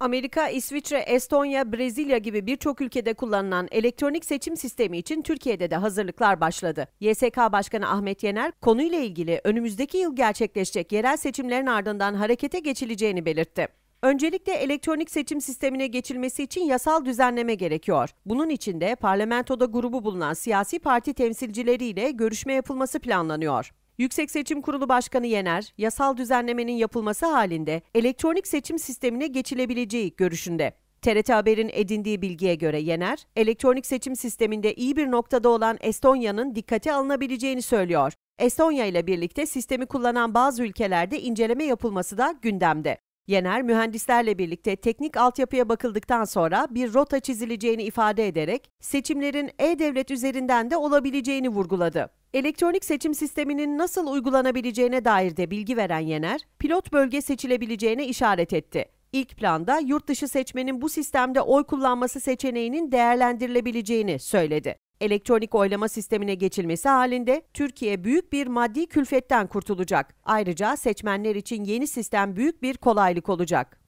Amerika, İsviçre, Estonya, Brezilya gibi birçok ülkede kullanılan elektronik seçim sistemi için Türkiye'de de hazırlıklar başladı. YSK Başkanı Ahmet Yener konuyla ilgili önümüzdeki yıl gerçekleşecek yerel seçimlerin ardından harekete geçileceğini belirtti. Öncelikle elektronik seçim sistemine geçilmesi için yasal düzenleme gerekiyor. Bunun için de parlamentoda grubu bulunan siyasi parti temsilcileriyle görüşme yapılması planlanıyor. Yüksek Seçim Kurulu Başkanı Yener, yasal düzenlemenin yapılması halinde elektronik seçim sistemine geçilebileceği görüşünde. TRT Haber'in edindiği bilgiye göre Yener, elektronik seçim sisteminde iyi bir noktada olan Estonya'nın dikkate alınabileceğini söylüyor. Estonya ile birlikte sistemi kullanan bazı ülkelerde inceleme yapılması da gündemde. Yener, mühendislerle birlikte teknik altyapıya bakıldıktan sonra bir rota çizileceğini ifade ederek seçimlerin e-devlet üzerinden de olabileceğini vurguladı. Elektronik seçim sisteminin nasıl uygulanabileceğine dair de bilgi veren Yener, pilot bölge seçilebileceğine işaret etti. İlk planda yurt dışı seçmenin bu sistemde oy kullanması seçeneğinin değerlendirilebileceğini söyledi. Elektronik oylama sistemine geçilmesi halinde Türkiye büyük bir maddi külfetten kurtulacak. Ayrıca seçmenler için yeni sistem büyük bir kolaylık olacak.